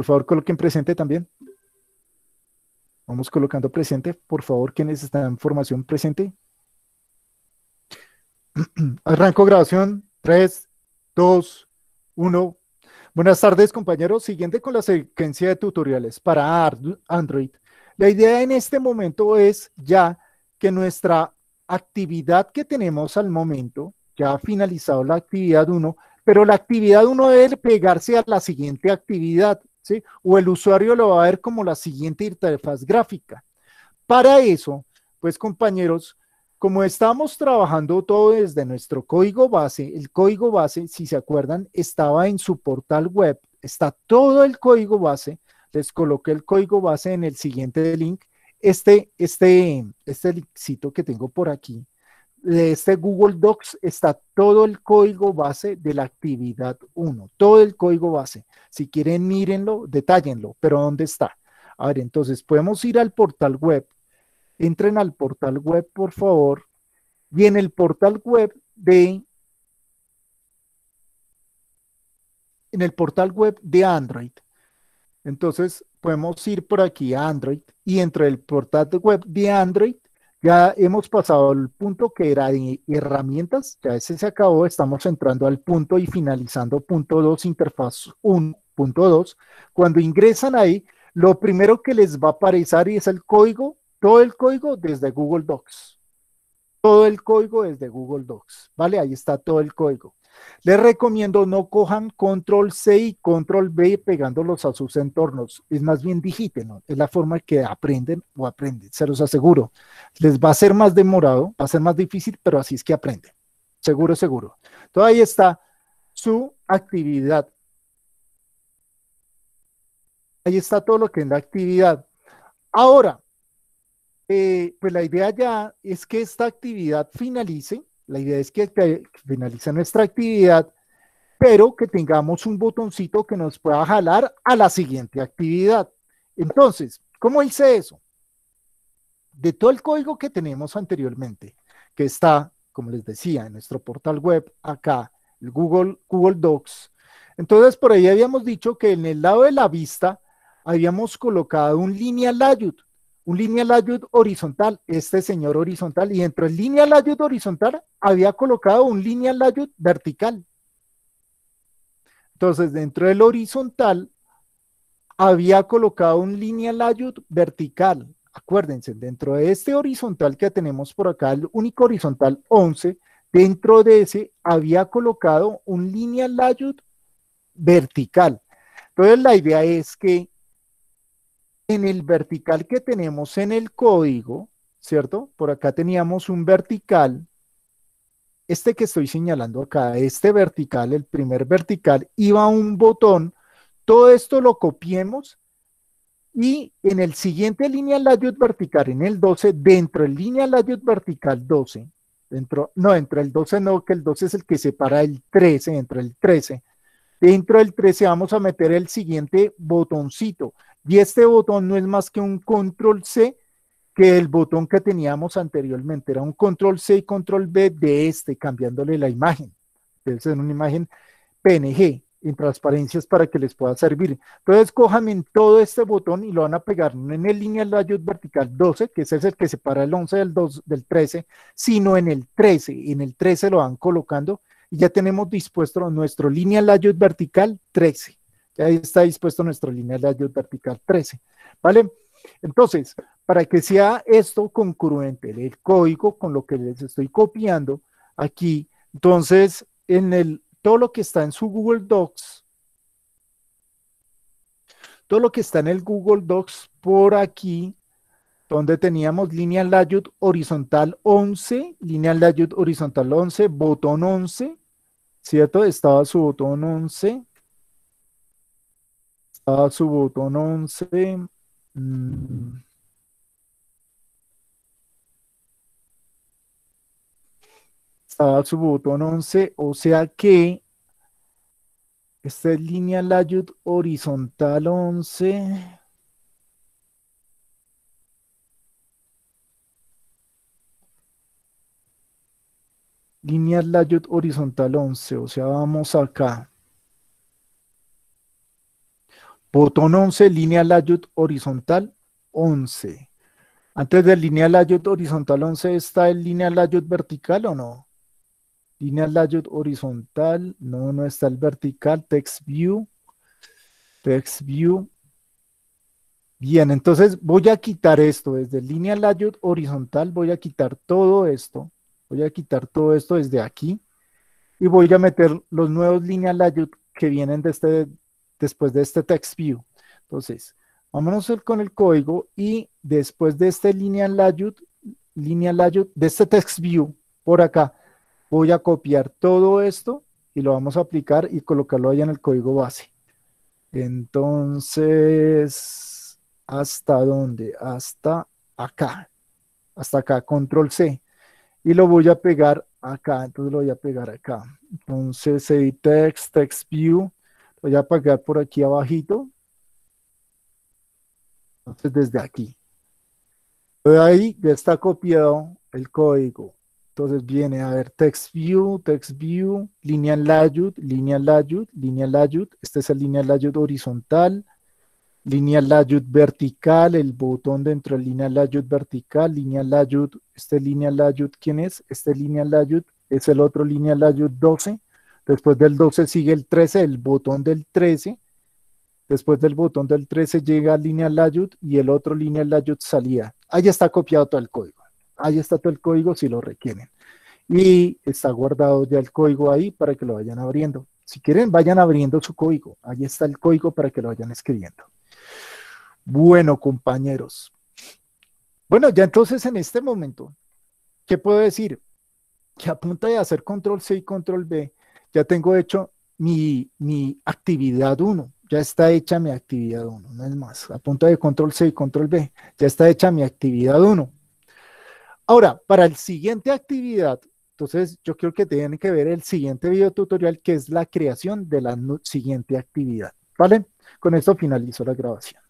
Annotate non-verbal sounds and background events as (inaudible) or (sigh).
Por favor, coloquen presente también. Vamos colocando presente, por favor, quienes están en formación presente. (clears throat) Arranco grabación. 3, 2, 1. Buenas tardes, compañeros. Siguiente con la secuencia de tutoriales para Android. La idea en este momento es ya que nuestra actividad que tenemos al momento, ya ha finalizado la actividad 1, pero la actividad 1 debe pegarse a la siguiente actividad o el usuario lo va a ver como la siguiente interfaz gráfica. Para eso, pues compañeros, como estamos trabajando todo desde nuestro código base, el código base, si se acuerdan, estaba en su portal web, está todo el código base, les coloqué el código base en el siguiente link, este, este, este linkcito que tengo por aquí, de este Google Docs está todo el código base de la actividad 1, todo el código base. Si quieren, mírenlo, detállenlo, pero ¿dónde está? A ver, entonces podemos ir al portal web. Entren al portal web, por favor. Y en el portal web de... En el portal web de Android. Entonces podemos ir por aquí a Android y entre el portal web de Android ya hemos pasado al punto que era de herramientas, ya ese se acabó, estamos entrando al punto y finalizando punto 2, interfaz 1.2. Cuando ingresan ahí, lo primero que les va a aparecer es el código, todo el código desde Google Docs. Todo el código desde Google Docs, ¿vale? Ahí está todo el código. Les recomiendo no cojan control C y control B pegándolos a sus entornos. Es más bien ¿no? Es la forma que aprenden o aprenden. Se los aseguro. Les va a ser más demorado, va a ser más difícil, pero así es que aprenden. Seguro, seguro. Entonces ahí está su actividad. Ahí está todo lo que es la actividad. Ahora, eh, pues la idea ya es que esta actividad finalice la idea es que, finalice nuestra actividad, pero que tengamos un botoncito que nos pueda jalar a la siguiente actividad. Entonces, ¿cómo hice eso? De todo el código que tenemos anteriormente, que está, como les decía, en nuestro portal web, acá, el Google, Google Docs. Entonces, por ahí habíamos dicho que en el lado de la vista habíamos colocado un lineal layout un lineal ayud horizontal, este señor horizontal, y dentro del lineal ayud horizontal había colocado un lineal ayud vertical. Entonces, dentro del horizontal había colocado un lineal ayud vertical. Acuérdense, dentro de este horizontal que tenemos por acá, el único horizontal 11, dentro de ese había colocado un lineal ayud vertical. Entonces, la idea es que en el vertical que tenemos en el código, ¿cierto? Por acá teníamos un vertical, este que estoy señalando acá, este vertical, el primer vertical, iba un botón, todo esto lo copiemos y en el siguiente línea la layout vertical, en el 12, dentro del línea layout vertical 12, dentro, no, entre el 12 no, que el 12 es el que separa el 13, entre el 13, dentro del 13 vamos a meter el siguiente botoncito, y este botón no es más que un control C que el botón que teníamos anteriormente. Era un control C y control B de este, cambiándole la imagen. Entonces, en una imagen PNG, en transparencias para que les pueda servir. Entonces, cojan en todo este botón y lo van a pegar no en el lineal layout vertical 12, que es el que separa el 11 del, del 13, sino en el 13. En el 13 lo van colocando y ya tenemos dispuesto nuestro lineal layout vertical 13. Ahí está dispuesto nuestro lineal de ayuda vertical 13. ¿Vale? Entonces, para que sea esto congruente, el código con lo que les estoy copiando aquí, entonces, en el, todo lo que está en su Google Docs, todo lo que está en el Google Docs por aquí, donde teníamos lineal ayuda horizontal 11, lineal ayuda horizontal 11, botón 11, ¿cierto? Estaba su botón 11, Está su botón 11. Mm. Está su botón 11, o sea que esta es línea layout horizontal 11. Línea layout horizontal 11, o sea, vamos acá. Botón 11, línea Layout horizontal 11. Antes del línea Layout horizontal 11, ¿está el línea Layout vertical o no? Línea Layout horizontal, no, no está el vertical, text view, text view. Bien, entonces voy a quitar esto, desde línea layout horizontal voy a quitar todo esto, voy a quitar todo esto desde aquí y voy a meter los nuevos línea layout que vienen de este después de este text view. Entonces, vámonos con el código y después de este lineal layout, lineal layout, de este text view por acá, voy a copiar todo esto y lo vamos a aplicar y colocarlo allá en el código base. Entonces, ¿hasta dónde? Hasta acá, hasta acá, control C. Y lo voy a pegar acá, entonces lo voy a pegar acá. Entonces, edit text, text view, Voy a apagar por aquí abajito. Entonces desde aquí. De ahí ya está copiado el código. Entonces viene a ver text view, text view, línea layout, línea layout, línea layout. Este es el línea layout horizontal, línea layout vertical, el botón dentro de línea layout vertical, línea layout, este línea layout, ¿quién es? Este línea layout es el otro línea layout 12 Después del 12 sigue el 13, el botón del 13. Después del botón del 13 llega línea layout y el otro línea layout salía, Ahí está copiado todo el código. Ahí está todo el código si lo requieren. Y está guardado ya el código ahí para que lo vayan abriendo. Si quieren, vayan abriendo su código. Ahí está el código para que lo vayan escribiendo. Bueno, compañeros. Bueno, ya entonces en este momento, ¿qué puedo decir? Que a de hacer control C y control B, ya tengo hecho mi, actividad 1, ya está hecha mi actividad 1, no es más, a punto de control C y control B, ya está hecha mi actividad 1. Ahora, para la siguiente actividad, entonces yo creo que tienen que ver el siguiente video tutorial que es la creación de la siguiente actividad, ¿vale? Con esto finalizo la grabación.